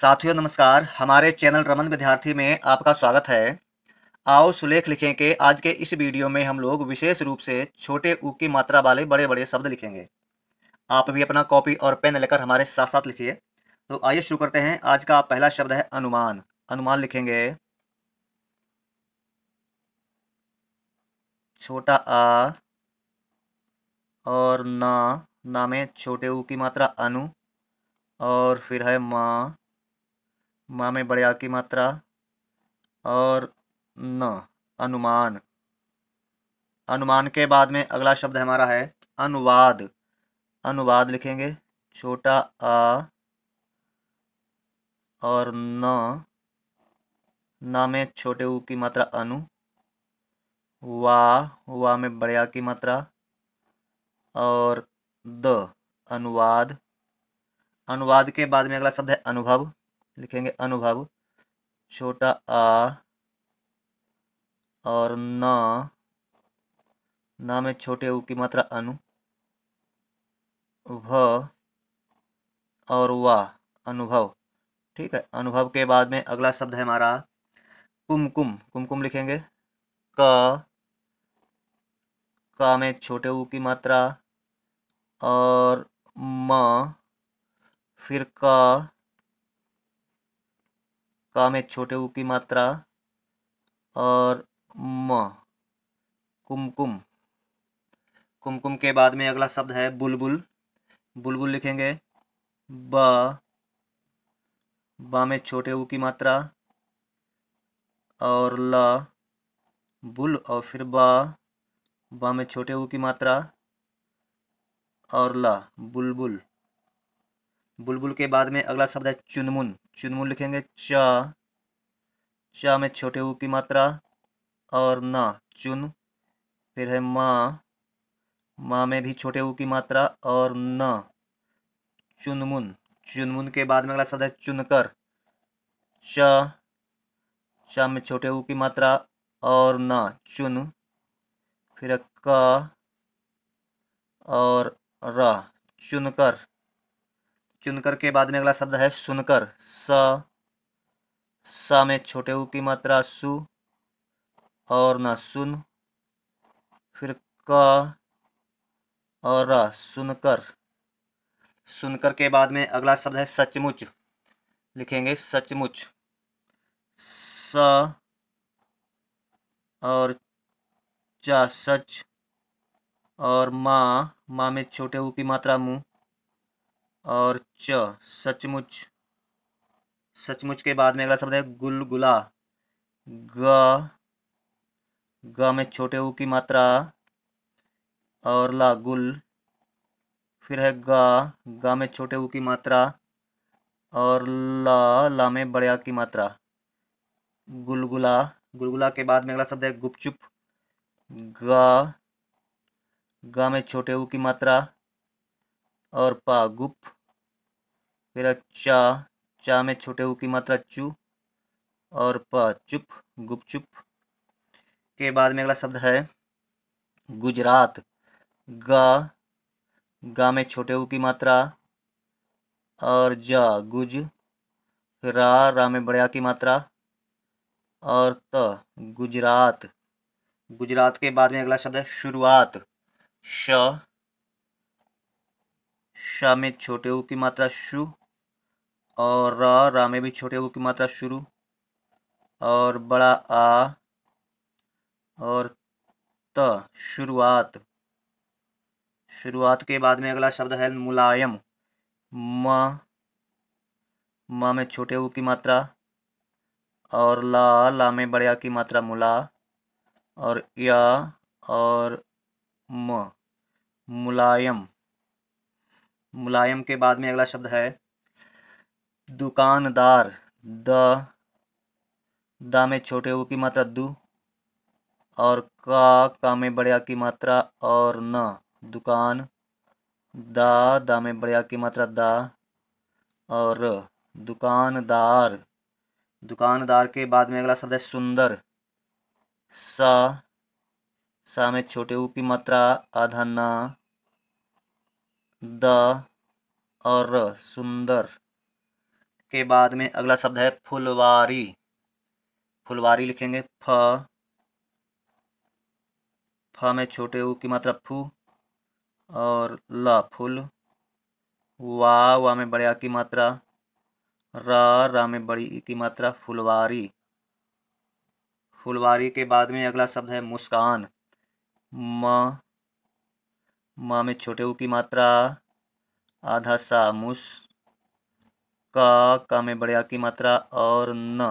साथियों नमस्कार हमारे चैनल रमन विद्यार्थी में आपका स्वागत है आओ सुलेख लिखें के आज के इस वीडियो में हम लोग विशेष रूप से छोटे ऊ की मात्रा वाले बड़े बड़े शब्द लिखेंगे आप भी अपना कॉपी और पेन लेकर हमारे साथ साथ लिखिए तो आइए शुरू करते हैं आज का पहला शब्द है अनुमान अनुमान लिखेंगे छोटा आ और ना ना में छोटे ऊ की मात्रा अनु और फिर है माँ माँ में बड़े की मात्रा और न अनुमान अनुमान के बाद में अगला शब्द हमारा है अनुवाद अनुवाद लिखेंगे छोटा आ और न ना में छोटे ऊ की मात्रा अनु वा वा में बड़िया की मात्रा और द अनुवाद अनुवाद के बाद में अगला शब्द है अनुभव लिखेंगे अनुभव छोटा आ और न ना में छोटे ऊ की मात्रा अनु भ और वा अनुभव ठीक है अनुभव के बाद में अगला शब्द है हमारा कुमकुम कुमकुम लिखेंगे क का में छोटे ऊ की मात्रा और म फिर क का में छोटे ऊ की मात्रा और म कुमकुम कुमकुम के बाद में अगला शब्द है बुलबुल बुलबुल लिखेंगे ब बा में छोटे ऊ की मात्रा और ल बुल और फिर बा बा में छोटे ऊ की मात्रा और ल बुलबुल बुलबुल के बाद में अगला शब्द है चुनमुन चुनमुन लिखेंगे च च में छोटे ऊ की मात्रा और न चुन फिर है माँ माँ में भी छोटे ऊ की मात्रा और न चुनमुन चुनमुन के बाद में अगला शब्द है चुनकर च च में छोटे ऊ की मात्रा और न चुन फिर क और र चुनकर चुनकर के बाद में अगला शब्द है सुनकर स स में छोटे ऊ की मात्रा सु और न सुन फिर क और र सुनकर सुनकर के बाद में अगला शब्द है सचमुच लिखेंगे सचमुच स और चा सच और माँ माँ में छोटे ऊ की मात्रा मुँह और च सचमुच सचमुच के बाद में अगला शब्द है गुलगुला ग ग में छोटे ऊ की मात्रा और ला गुल फिर है गा गा में छोटे ऊ की मात्रा और ला ला में बड़े की मात्रा गुलगुला गुलगुला के बाद में अगला शब्द है गुपचुप गा गा में छोटे ऊ की मात्रा और पा गुप फिर चा चा में छोटे ऊ की मात्रा चू और प चुप गुपचुप के बाद में अगला शब्द है गुजरात गा गा में छोटे ऊ की मात्रा और जा गुज फिर रा रा में बड़े आ की मात्रा और त गुजरात गुजरात के बाद में अगला शब्द है शुरुआत श शाह में छोटे ऊ की मात्रा शु और रा रा में भी छोटे ऊ की मात्रा शुरू और बड़ा आ और त शुरुआत शुरुआत के बाद में अगला शब्द है मुलायम म म में छोटे ऊ की मात्रा और ला ला में बड़े आ की मात्रा मुला और या और म मुलायम मुलायम के बाद में अगला शब्द है दुकानदार द दा में छोटे ऊ की मात्रा दु और का का में बड़े की मात्रा और न दुकान दा दा में बड़े की मात्रा दा और दुकानदार दुकानदार के बाद में अगला शब्द है सुंदर सा सा में छोटे ऊ की मात्रा आधा ना द और सुंदर के बाद में अगला शब्द है फुलवारी फुलवारी लिखेंगे फ फ में छोटे ऊ की मात्रा फू और ल फुल वा वा में बड़े आ की मात्रा रा रा में बड़ी ई की मात्रा फुलवारी फुलवारी के बाद में अगला शब्द है मुस्कान म माँ में छोटे ऊ की मात्रा आधा सा मुस का का में बड़े आ की मात्रा और न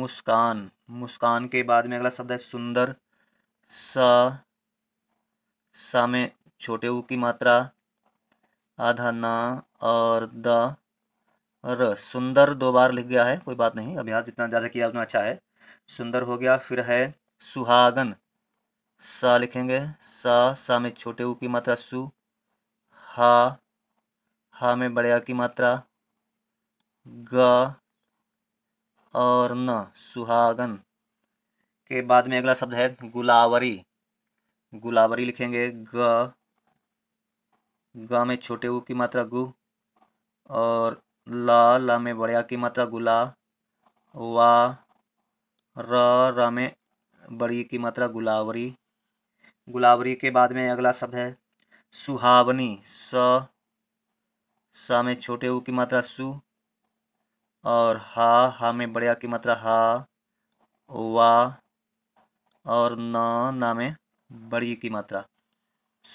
मुस्कान मुस्कान के बाद में अगला शब्द है सुंदर सा सा में छोटे ऊ की मात्रा आधा ना और द र सुंदर दो बार लिख गया है कोई बात नहीं अभ्यास जितना ज़्यादा किया उतना अच्छा है सुंदर हो गया फिर है सुहागन सा लिखेंगे सा सा में छोटे ऊ की मात्रा सु हा हा में बड़े आ की मात्रा ग और न सुहागन के बाद में अगला शब्द है गुलावरी गुलावरी लिखेंगे ग ग में छोटे ऊ की मात्रा गु और ला ला में बड़े आ की मात्रा गुला वा र में बड़ी की मात्रा गुलावरी गुलाबरी के बाद में अगला शब्द है सुहावनी स स में छोटे ऊ की मात्रा सु और हा हा में बड़े की मात्रा हा वा और न ना में बड़ी की मात्रा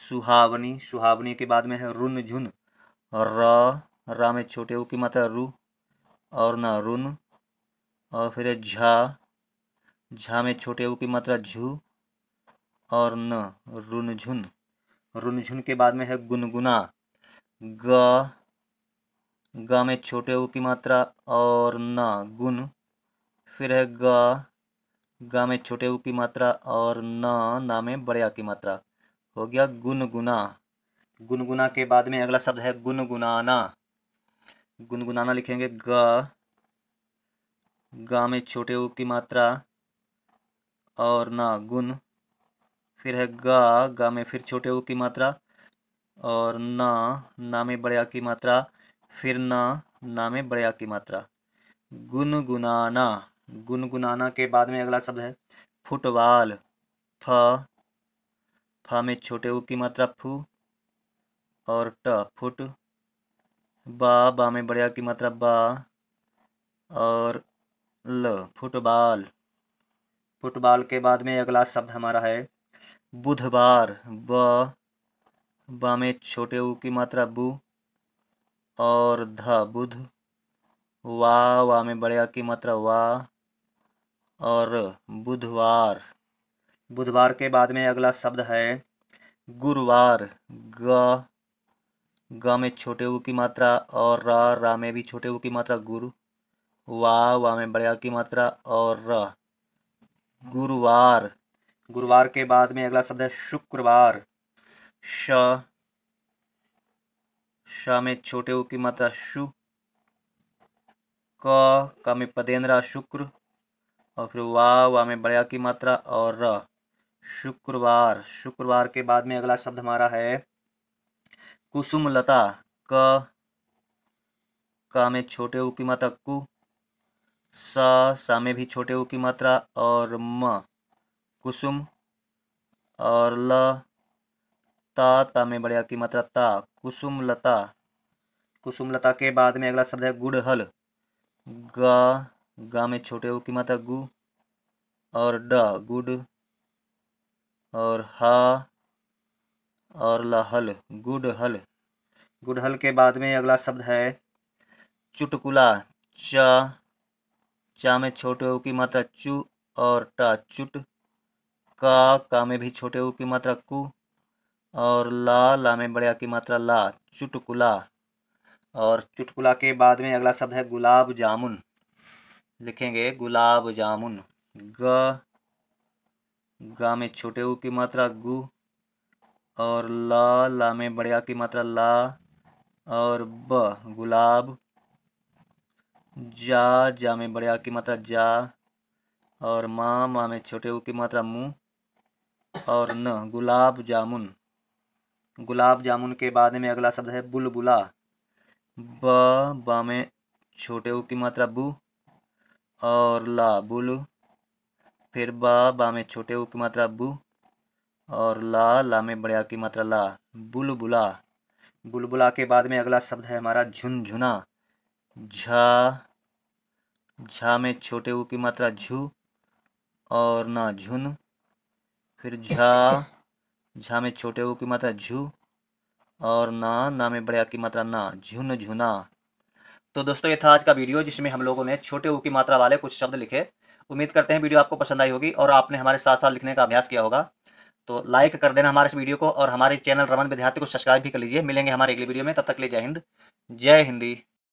सुहावनी सुहावनी के बाद में है रुन झुन र रा में छोटे ऊ की मात्रा रु और ना रुन और फिर झा झा में छोटे ऊ की मात्रा झू और न रुनझुन रुनझुन के बाद में है गुनगुना ग ग में छोटे ऊ की मात्रा और न गुन फिर है ग ग में छोटे ऊ की मात्रा और न ना में बड़े आ की मात्रा हो गया गुनगुना गुनगुना के बाद में अगला शब्द है गुनगुनाना गुनगुनाना लिखेंगे ग गा में छोटे ऊ की मात्रा और ना गुन फिर है गा गा में फिर छोटे ऊ की मात्रा और ना ना में बड़े आ की मात्रा फिर ना ना में बड़े आ की मात्रा गुनगुनाना गुनगुनाना के बाद में अगला शब्द है फुटबॉल फ फ में छोटे ऊ की मात्रा फू और ट फुट बा बा में बड़े आ की मात्रा बा और ल फुटबॉल फुटबॉल के बाद में अगला शब्द हमारा है बुधवार ब ब में छोटे ऊ की मात्रा बु और ध बुध वा वा में बड़े आ की मात्रा वा और बुधवार बुधवार के बाद में अगला शब्द है गुरुवार ग ग में छोटे ऊ की मात्रा और र रा में भी छोटे ऊ की मात्रा गुरु वा वा में बड़े आ की मात्रा और र गुरुवार गुरुवार के बाद में अगला शब्द है शुक्रवार श श में छोटे ऊ की मात्रा शु क का में पदेन्द्र शुक्र और फिर वा वा में बड़िया की मात्रा और र शुक्रवार शुक्रवार के बाद में अगला शब्द हमारा है कुसुम लता क का में छोटे ऊ की मात्रा कु सा सा में भी छोटे ऊ की मात्रा और म कुसुम और ल ता ता में बढ़िया की मात्रा ता कुसुम लता कुसुम लता के बाद में अगला शब्द है गुड़हल गा गा में छोटे ओ की मात्रा गु और ड गुड और हा और लहल गुडहल गुडहल के बाद में अगला शब्द है चुटकुला चा चा में छोटे ओ की मात्रा चू और टा चुट का का में भी छोटे ऊ की मात्रा कु और ला ला में बड़े की मात्रा ला चुटकुला और चुटकुला के बाद में अगला शब्द है गुलाब जामुन लिखेंगे गुलाब जामुन ग गा में छोटे ऊ की मात्रा गु और ला ला में बड़े आ की मात्रा ला और ब गुलाब जा जा में बड़े आ की मात्रा जा और माँ माँ में छोटे ऊ की मात्रा मुँह और न गुलाब जामुन गुलाब जामुन के बाद में अगला शब्द है बुलबुला ब बा में छोटे ऊ की मात्रा बु और ला बुल फिर बा बा में छोटे ऊ की मात्रा बु और ला ला में बड़े की मात्रा ला बुलबुला बुलबुला के बाद में अगला शब्द है हमारा झुनझुना झा झा में छोटे ऊ की मात्रा झू और ना झुन फिर झा झा में छोटे ओ की मात्रा झू और ना ना में बड़े की मात्रा ना झुन झुना तो दोस्तों ये था आज का वीडियो जिसमें हम लोगों ने छोटे ऊ की मात्रा वाले कुछ शब्द लिखे उम्मीद करते हैं वीडियो आपको पसंद आई होगी और आपने हमारे साथ साथ लिखने का अभ्यास किया होगा तो लाइक कर देना हमारे इस वीडियो को और हमारे चैनल रमन विद्यार्थी को सब्सक्राइब भी कर लीजिए मिलेंगे हमारे अगली वीडियो में तब तक ले जय हिंद जय हिंदी